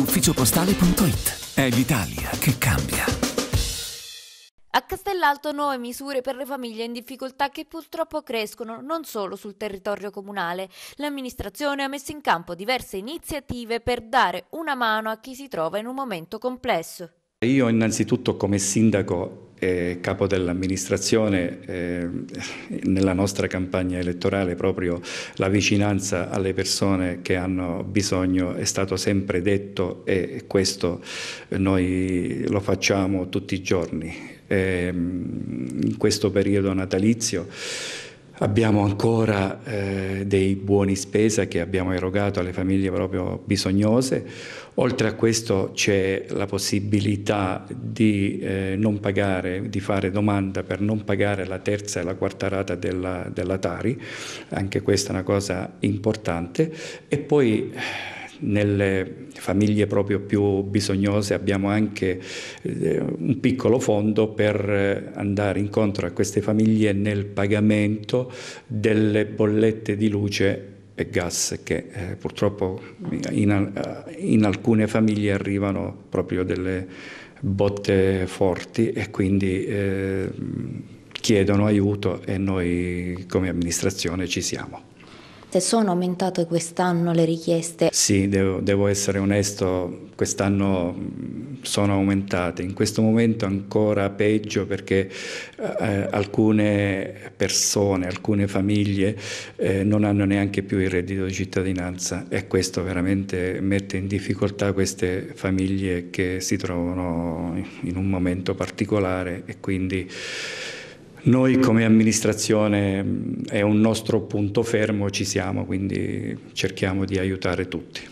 ufficiopostale.it. È l'Italia che cambia. A Castellalto nuove misure per le famiglie in difficoltà che purtroppo crescono non solo sul territorio comunale. L'amministrazione ha messo in campo diverse iniziative per dare una mano a chi si trova in un momento complesso. Io innanzitutto come sindaco eh, capo dell'amministrazione eh, nella nostra campagna elettorale proprio la vicinanza alle persone che hanno bisogno è stato sempre detto e questo noi lo facciamo tutti i giorni. Eh, in questo periodo natalizio Abbiamo ancora eh, dei buoni spesa che abbiamo erogato alle famiglie proprio bisognose. Oltre a questo c'è la possibilità di eh, non pagare, di fare domanda per non pagare la terza e la quarta rata della, della Tari, anche questa è una cosa importante. E poi nelle famiglie proprio più bisognose abbiamo anche eh, un piccolo fondo per eh, andare incontro a queste famiglie nel pagamento delle bollette di luce e gas che eh, purtroppo in, eh, in, alcune famiglie arrivano proprio delle botte forti e quindi eh, chiedono aiuto e noi come amministrazione ci siamo richieste, sono aumentate quest'anno le richieste? Sì, devo, devo essere onesto, quest'anno sono aumentate, in questo momento ancora peggio perché eh, eh, alcune persone, alcune famiglie eh, non hanno neanche più il reddito di cittadinanza e questo veramente mette in difficoltà queste famiglie che si trovano in un momento particolare e quindi noi come amministrazione mm, è un nostro punto fermo, ci siamo, quindi cerchiamo di aiutare tutti.